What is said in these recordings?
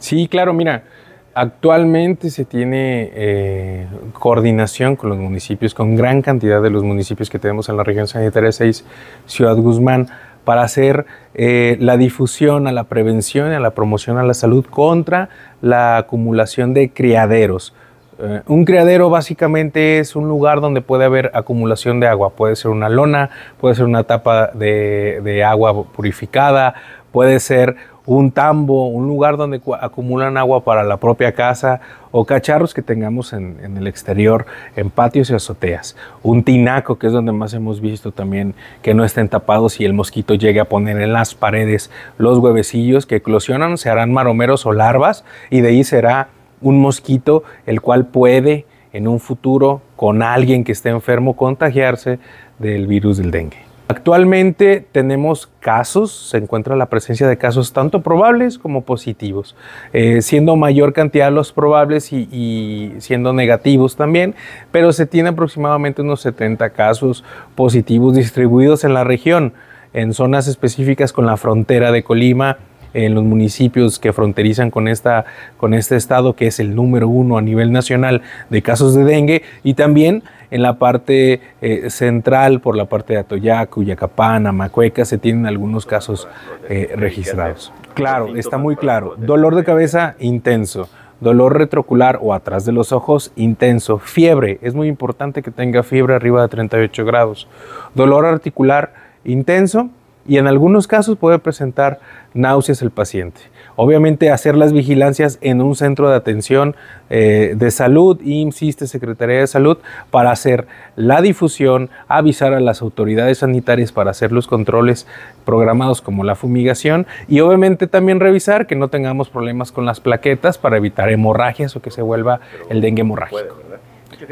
Sí, claro, mira, actualmente se tiene eh, coordinación con los municipios, con gran cantidad de los municipios que tenemos en la región sanitaria 6, Ciudad Guzmán, para hacer eh, la difusión a la prevención y a la promoción a la salud contra la acumulación de criaderos. Eh, un criadero básicamente es un lugar donde puede haber acumulación de agua. Puede ser una lona, puede ser una tapa de, agua purificada, puede ser un tambo, un lugar donde acumulan agua para la propia casa o cacharros que tengamos en, en, el exterior, en patios y azoteas. Un tinaco, que es donde más hemos visto también que no estén tapados y el mosquito llegue a poner en las paredes los huevecillos que eclosionan, se harán maromeros o larvas y de ahí será un mosquito, el cual puede en un futuro con alguien que esté enfermo contagiarse del virus del dengue. Actualmente tenemos casos, se encuentra la presencia de casos tanto probables como positivos, eh, siendo mayor cantidad los probables y, y, siendo negativos también, pero se tiene aproximadamente unos 70 casos positivos distribuidos en la región, en zonas específicas con la frontera de Colima, en los municipios que fronterizan con, esta, con este estado, que es el número uno a nivel nacional de casos de dengue, y también en la parte eh, central, por la parte de Atoyacu, Yacapán, Amacueca, se tienen algunos casos eh, registrados. Claro, está muy claro. Dolor de cabeza intenso dolor retrocular o atrás de los ojos intenso, fiebre, es muy importante que tenga fiebre arriba de 38 grados, dolor articular intenso y en algunos casos puede presentar náuseas el paciente. Obviamente hacer las vigilancias en un centro de atención eh, de salud, insiste Secretaría de Salud, para hacer la difusión, avisar a las autoridades sanitarias para hacer los controles programados como la fumigación y obviamente también revisar que no tengamos problemas con las plaquetas para evitar hemorragias o que se vuelva el dengue hemorrágico.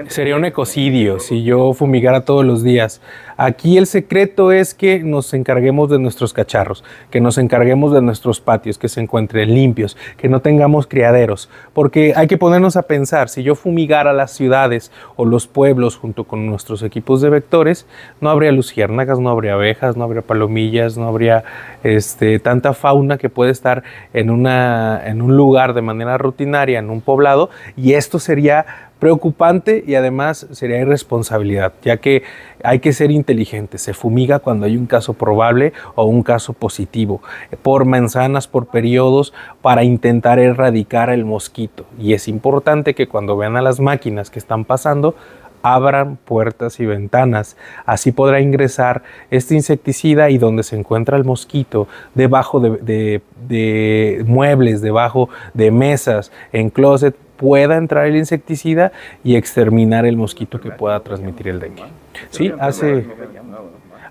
Sería un ecocidio si yo fumigara todos los días. Aquí el secreto es que nos encarguemos de nuestros cacharros, que nos encarguemos de nuestros patios, que se encuentren limpios, que no tengamos criaderos, porque hay que ponernos a pensar, si yo fumigara las ciudades o los pueblos junto con nuestros equipos de vectores, no habría luciérnagas, no habría abejas, no habría palomillas, no habría este, tanta fauna que puede estar en un lugar de manera rutinaria, en un poblado, y esto sería preocupante y además sería irresponsabilidad, ya que hay que ser inteligente. Se fumiga cuando hay un caso probable o un caso positivo, por manzanas, por periodos, para intentar erradicar el mosquito. Y es importante que cuando vean a las máquinas que están pasando, abran puertas y ventanas. Así podrá ingresar este insecticida y donde se encuentra el mosquito, debajo de, de muebles, debajo de mesas, en closet, pueda entrar el insecticida y exterminar el mosquito que pueda transmitir el dengue. Sí, hace...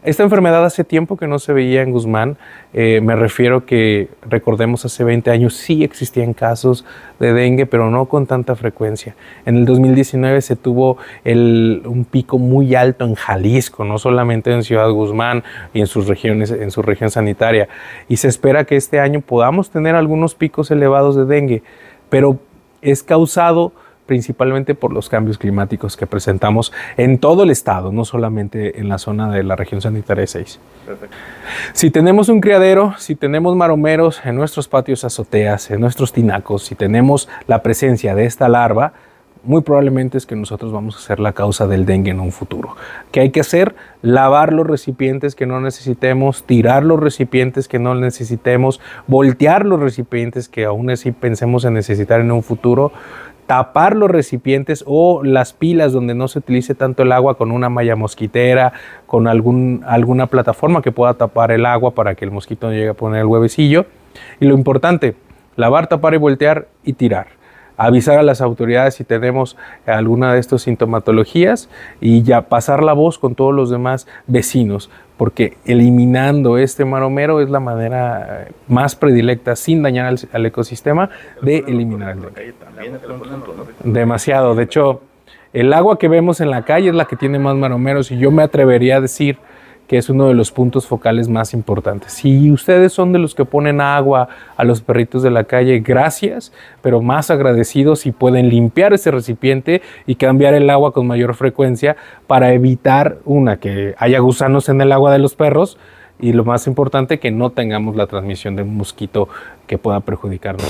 Esta enfermedad hace tiempo que no se veía en Guzmán. Eh, me refiero que, recordemos, hace 20 años sí existían casos de dengue, pero no con tanta frecuencia. En el 2019 se tuvo un pico muy alto en Jalisco, no solamente en Ciudad Guzmán y en sus regiones, en su región sanitaria. Y se espera que este año podamos tener algunos picos elevados de dengue, pero es causado principalmente por los cambios climáticos que presentamos en todo el estado, no solamente en la zona de la región sanitaria 6. Si tenemos un criadero, si tenemos maromeros en nuestros patios azoteas, en nuestros tinacos, si tenemos la presencia de esta larva, muy probablemente es que nosotros vamos a ser la causa del dengue en un futuro. ¿Qué hay que hacer? Lavar los recipientes que no necesitemos, tirar los recipientes que no necesitemos, voltear los recipientes que aún así pensemos en necesitar en un futuro, tapar los recipientes o las pilas donde no se utilice tanto el agua con una malla mosquitera, con alguna plataforma que pueda tapar el agua para que el mosquito no llegue a poner el huevecillo. Y lo importante, lavar, tapar y voltear y tirar avisar a las autoridades si tenemos alguna de estas sintomatologías y ya pasar la voz con todos los demás vecinos, porque eliminando este maromero es la manera eh, más predilecta, sin dañar al, ecosistema, de eliminar el Demasiado, de hecho, el agua que vemos en la calle es la que tiene más maromeros y yo me atrevería a decir que es uno de los puntos focales más importantes. Si ustedes son de los que ponen agua a los perritos de la calle, gracias, pero más agradecidos si pueden limpiar ese recipiente y cambiar el agua con mayor frecuencia para evitar, una, que haya gusanos en el agua de los perros y lo más importante, que no tengamos la transmisión de un mosquito que pueda perjudicarnos.